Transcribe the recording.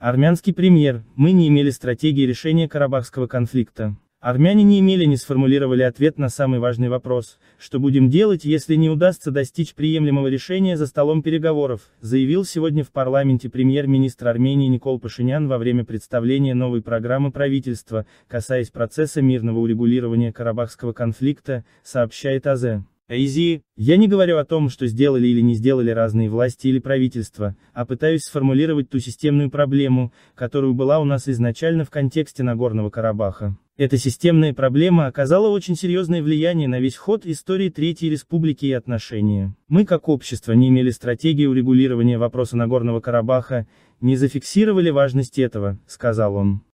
Армянский премьер, мы не имели стратегии решения Карабахского конфликта. Армяне не имели не сформулировали ответ на самый важный вопрос, что будем делать, если не удастся достичь приемлемого решения за столом переговоров, заявил сегодня в парламенте премьер-министр Армении Никол Пашинян во время представления новой программы правительства, касаясь процесса мирного урегулирования Карабахского конфликта, сообщает АЗ. Айзи, я не говорю о том, что сделали или не сделали разные власти или правительства, а пытаюсь сформулировать ту системную проблему, которую была у нас изначально в контексте Нагорного Карабаха. Эта системная проблема оказала очень серьезное влияние на весь ход истории Третьей Республики и отношения. Мы как общество не имели стратегии урегулирования вопроса Нагорного Карабаха, не зафиксировали важность этого, сказал он.